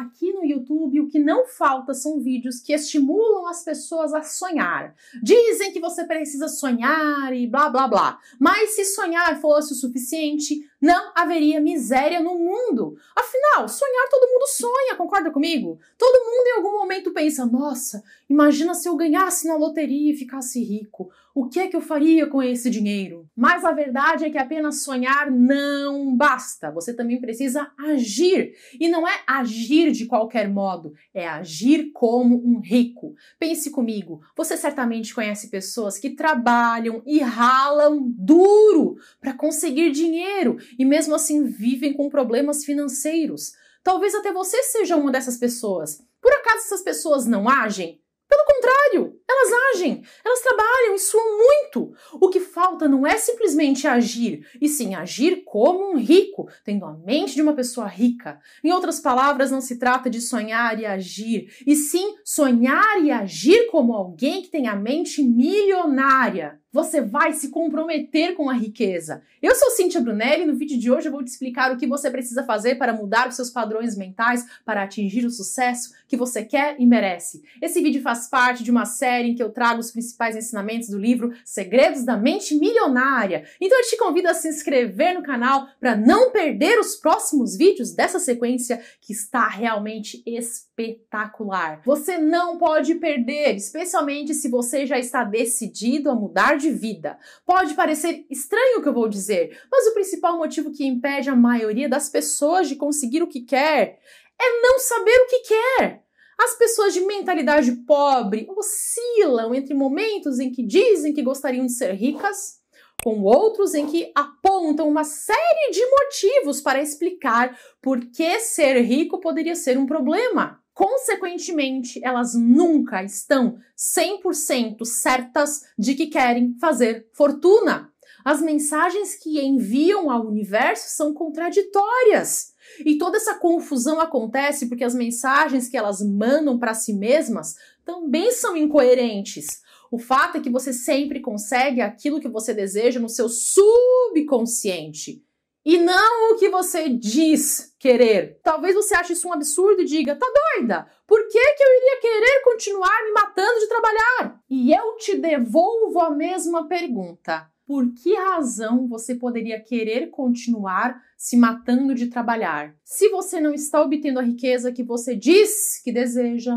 aqui no YouTube o que não falta são vídeos que estimulam as pessoas a sonhar. Dizem que você precisa sonhar e blá blá blá. Mas se sonhar fosse o suficiente, não haveria miséria no mundo. Afinal, sonhar todo mundo sonha, concorda comigo? Todo mundo em algum momento pensa: nossa, imagina se eu ganhasse na loteria e ficasse rico. O que é que eu faria com esse dinheiro? Mas a verdade é que apenas sonhar não basta. Você também precisa agir. E não é agir de qualquer modo, é agir como um rico. Pense comigo, você certamente conhece pessoas que trabalham e ralam duro para conseguir dinheiro e mesmo assim vivem com problemas financeiros. Talvez até você seja uma dessas pessoas. Por acaso essas pessoas não agem? Pelo contrário, elas agem, elas trabalham e suam muito. O que falta não é simplesmente agir, e sim agir como um rico, tendo a mente de uma pessoa rica. Em outras palavras, não se trata de sonhar e agir, e sim sonhar e agir como alguém que tem a mente milionária. Você vai se comprometer com a riqueza. Eu sou Cintia Brunelli e no vídeo de hoje eu vou te explicar o que você precisa fazer para mudar os seus padrões mentais para atingir o sucesso que você quer e merece. Esse vídeo faz parte de uma série em que eu trago os principais ensinamentos do livro Segredos da Mente Milionária. Então eu te convido a se inscrever no canal para não perder os próximos vídeos dessa sequência que está realmente espetacular. Você não pode perder, especialmente se você já está decidido a mudar de de vida. Pode parecer estranho o que eu vou dizer, mas o principal motivo que impede a maioria das pessoas de conseguir o que quer é não saber o que quer. As pessoas de mentalidade pobre oscilam entre momentos em que dizem que gostariam de ser ricas, com outros em que apontam uma série de motivos para explicar por que ser rico poderia ser um problema. Consequentemente, elas nunca estão 100% certas de que querem fazer fortuna. As mensagens que enviam ao universo são contraditórias. E toda essa confusão acontece porque as mensagens que elas mandam para si mesmas também são incoerentes. O fato é que você sempre consegue aquilo que você deseja no seu subconsciente. E não o que você diz querer. Talvez você ache isso um absurdo e diga: tá doida? Por que, que eu iria querer continuar me matando de trabalhar? E eu te devolvo a mesma pergunta. Por que razão você poderia querer continuar se matando de trabalhar? Se você não está obtendo a riqueza que você diz que deseja,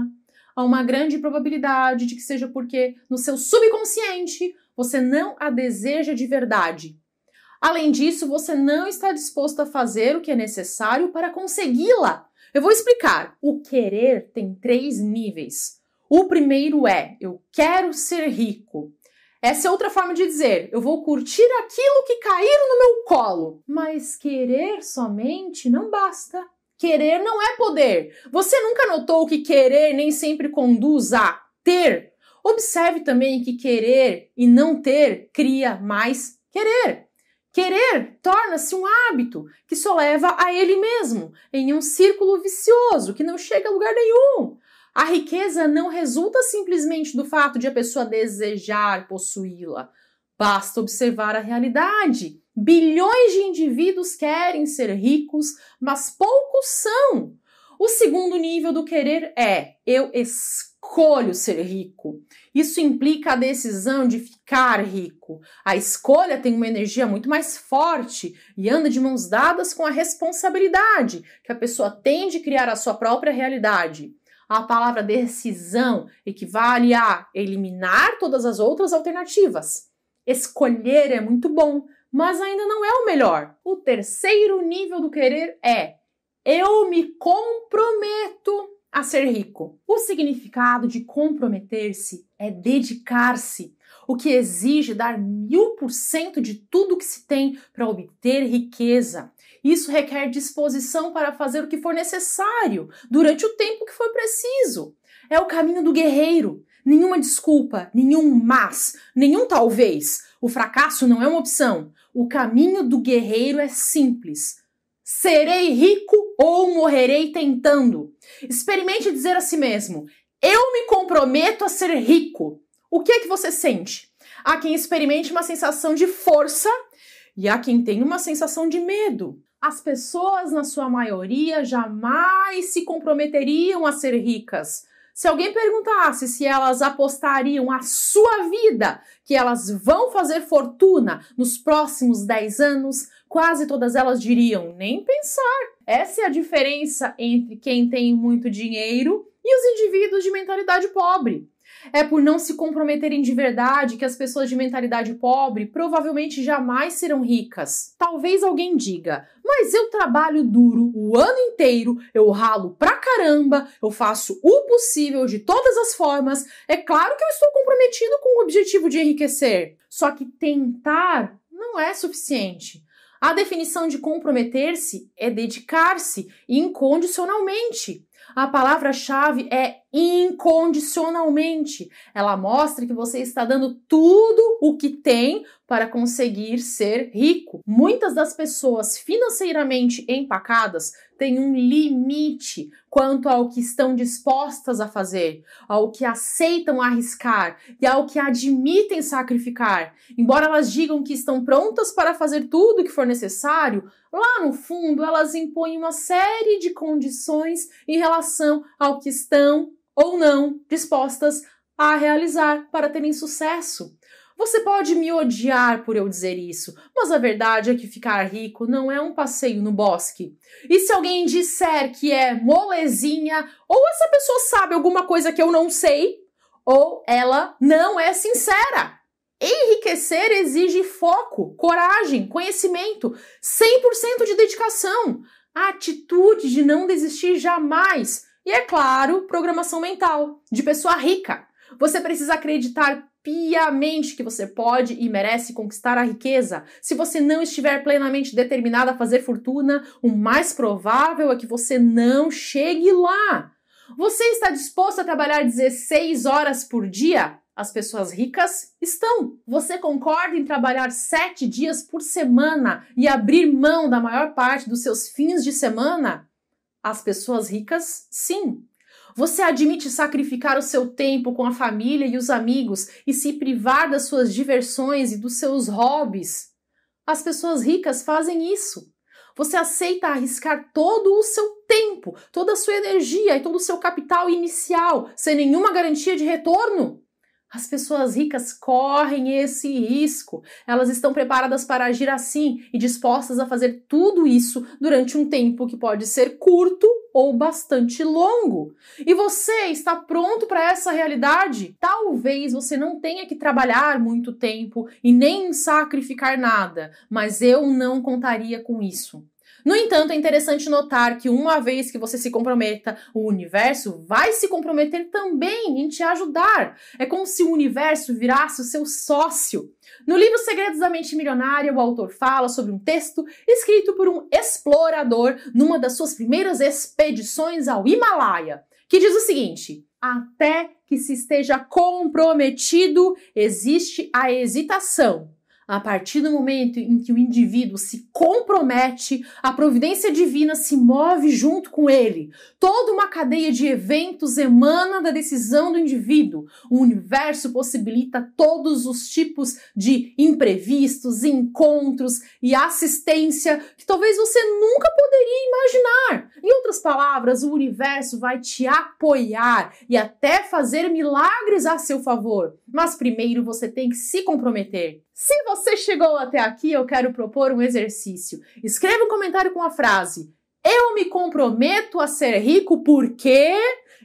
há uma grande probabilidade de que seja porque no seu subconsciente você não a deseja de verdade Além disso, você não está disposto a fazer o que é necessário para consegui-la. Eu vou explicar. O querer tem três níveis. O primeiro é eu quero ser rico. Essa é outra forma de dizer eu vou curtir aquilo que cair no meu colo. Mas querer somente não basta. Querer não é poder. Você nunca notou que querer nem sempre conduz a ter? Observe também que querer e não ter cria mais querer. Querer torna-se um hábito que só leva a ele mesmo, em um círculo vicioso que não chega a lugar nenhum. A riqueza não resulta simplesmente do fato de a pessoa desejar possuí-la. Basta observar a realidade. Bilhões de indivíduos querem ser ricos, mas poucos são. O segundo nível do querer é eu escolho escolho ser rico. Isso implica a decisão de ficar rico. A escolha tem uma energia muito mais forte e anda de mãos dadas com a responsabilidade que a pessoa tem de criar a sua própria realidade. A palavra decisão equivale a eliminar todas as outras alternativas. Escolher é muito bom, mas ainda não é o melhor. O terceiro nível do querer é eu me comprometo a ser rico. O significado de comprometer-se é dedicar-se, o que exige dar mil por cento de tudo que se tem para obter riqueza. Isso requer disposição para fazer o que for necessário durante o tempo que for preciso. É o caminho do guerreiro. Nenhuma desculpa, nenhum mas, nenhum talvez. O fracasso não é uma opção. O caminho do guerreiro é simples. Serei rico ou morrerei tentando. Experimente dizer a si mesmo: eu me comprometo a ser rico. O que é que você sente? Há quem experimente uma sensação de força e há quem tenha uma sensação de medo. As pessoas, na sua maioria, jamais se comprometeriam a ser ricas, se alguém perguntasse se elas apostariam a sua vida que elas vão fazer fortuna nos próximos 10 anos, quase todas elas diriam: nem pensar. Essa é a diferença entre quem tem muito dinheiro e os indivíduos de mentalidade pobre é por não se comprometerem de verdade que as pessoas de mentalidade pobre provavelmente jamais serão ricas. Talvez alguém diga, mas eu trabalho duro o ano inteiro, eu ralo pra caramba, eu faço o possível de todas as formas, é claro que eu estou comprometido com o objetivo de enriquecer. Só que tentar não é suficiente. A definição de comprometer-se é dedicar-se incondicionalmente. A palavra-chave é incondicionalmente. Ela mostra que você está dando tudo o que tem para conseguir ser rico. Muitas das pessoas financeiramente empacadas têm um limite quanto ao que estão dispostas a fazer, ao que aceitam arriscar e ao que admitem sacrificar. Embora elas digam que estão prontas para fazer tudo o que for necessário, lá no fundo elas impõem uma série de condições em relação ao que estão ou não dispostas a realizar para terem sucesso. Você pode me odiar por eu dizer isso, mas a verdade é que ficar rico não é um passeio no bosque. E se alguém disser que é molezinha, ou essa pessoa sabe alguma coisa que eu não sei, ou ela não é sincera. Enriquecer exige foco, coragem, conhecimento, 100% de dedicação, a atitude de não desistir jamais e é claro, programação mental, de pessoa rica. Você precisa acreditar piamente que você pode e merece conquistar a riqueza. Se você não estiver plenamente determinado a fazer fortuna, o mais provável é que você não chegue lá. Você está disposto a trabalhar 16 horas por dia? As pessoas ricas estão. Você concorda em trabalhar sete dias por semana e abrir mão da maior parte dos seus fins de semana? As pessoas ricas, sim. Você admite sacrificar o seu tempo com a família e os amigos e se privar das suas diversões e dos seus hobbies? As pessoas ricas fazem isso. Você aceita arriscar todo o seu tempo, toda a sua energia e todo o seu capital inicial, sem nenhuma garantia de retorno? As pessoas ricas correm esse risco. Elas estão preparadas para agir assim e dispostas a fazer tudo isso durante um tempo que pode ser curto ou bastante longo. E você está pronto para essa realidade? Talvez você não tenha que trabalhar muito tempo e nem sacrificar nada, mas eu não contaria com isso. No entanto, é interessante notar que uma vez que você se comprometa, o universo vai se comprometer também em te ajudar. É como se o universo virasse o seu sócio. No livro Segredos da Mente Milionária, o autor fala sobre um texto escrito por um explorador numa das suas primeiras expedições ao Himalaia, que diz o seguinte: até que se esteja comprometido, existe a hesitação a partir do momento em que o indivíduo se compromete, a providência divina se move junto com ele. Toda uma cadeia de eventos emana da decisão do indivíduo. O universo possibilita todos os tipos de imprevistos, encontros e assistência que talvez você nunca poderia imaginar. Em outras palavras, o universo vai te apoiar e até fazer milagres a seu favor. Mas primeiro você tem que se comprometer. Se você chegou até aqui, eu quero propor um exercício. Escreva um comentário com a frase: Eu me comprometo a ser rico porque.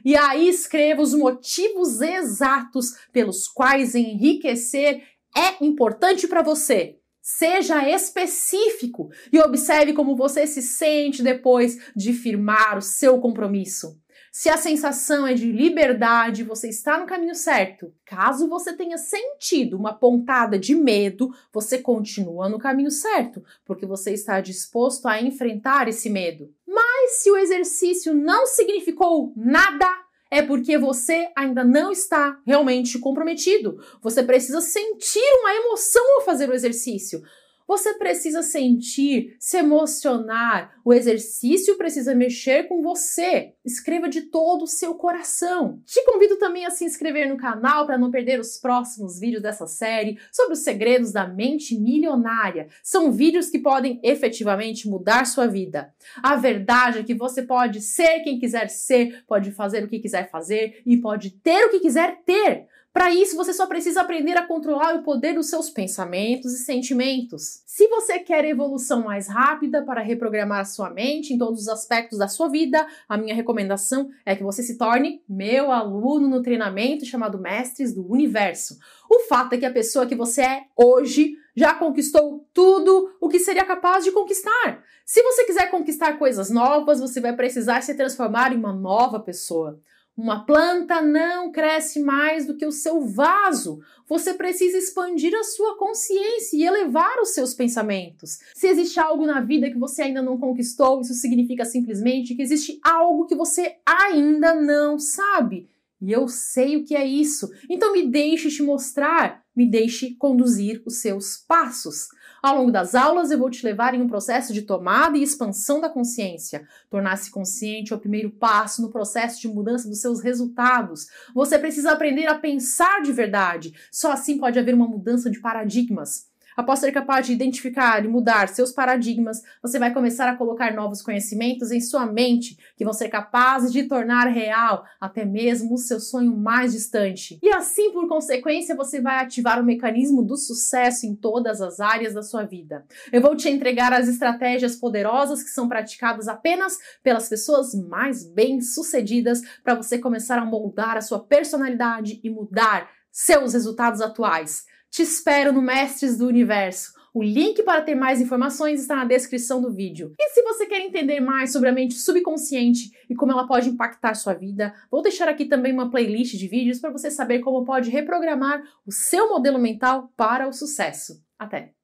E aí escreva os motivos exatos pelos quais enriquecer é importante para você. Seja específico e observe como você se sente depois de firmar o seu compromisso. Se a sensação é de liberdade, você está no caminho certo. Caso você tenha sentido uma pontada de medo, você continua no caminho certo, porque você está disposto a enfrentar esse medo. Mas se o exercício não significou nada, é porque você ainda não está realmente comprometido. Você precisa sentir uma emoção ao fazer o exercício. Você precisa sentir, se emocionar. O exercício precisa mexer com você. Escreva de todo o seu coração. Te convido também a se inscrever no canal para não perder os próximos vídeos dessa série sobre os segredos da mente milionária. São vídeos que podem efetivamente mudar sua vida. A verdade é que você pode ser quem quiser ser, pode fazer o que quiser fazer e pode ter o que quiser ter. Para isso, você só precisa aprender a controlar o poder dos seus pensamentos e sentimentos. Se você quer evolução mais rápida para reprogramar a sua mente em todos os aspectos da sua vida, a minha recomendação é que você se torne meu aluno no treinamento chamado Mestres do Universo. O fato é que a pessoa que você é hoje já conquistou tudo o que seria capaz de conquistar. Se você quiser conquistar coisas novas, você vai precisar se transformar em uma nova pessoa. Uma planta não cresce mais do que o seu vaso. Você precisa expandir a sua consciência e elevar os seus pensamentos. Se existe algo na vida que você ainda não conquistou, isso significa simplesmente que existe algo que você ainda não sabe. E eu sei o que é isso. Então me deixe te mostrar, me deixe conduzir os seus passos. Ao longo das aulas, eu vou te levar em um processo de tomada e expansão da consciência. Tornar-se consciente é o primeiro passo no processo de mudança dos seus resultados. Você precisa aprender a pensar de verdade. Só assim pode haver uma mudança de paradigmas. Após ser capaz de identificar e mudar seus paradigmas, você vai começar a colocar novos conhecimentos em sua mente que vão ser capazes de tornar real até mesmo o seu sonho mais distante. E assim, por consequência, você vai ativar o mecanismo do sucesso em todas as áreas da sua vida. Eu vou te entregar as estratégias poderosas que são praticadas apenas pelas pessoas mais bem-sucedidas para você começar a moldar a sua personalidade e mudar seus resultados atuais. Te espero no Mestres do Universo. O link para ter mais informações está na descrição do vídeo. E se você quer entender mais sobre a mente subconsciente e como ela pode impactar sua vida, vou deixar aqui também uma playlist de vídeos para você saber como pode reprogramar o seu modelo mental para o sucesso. Até!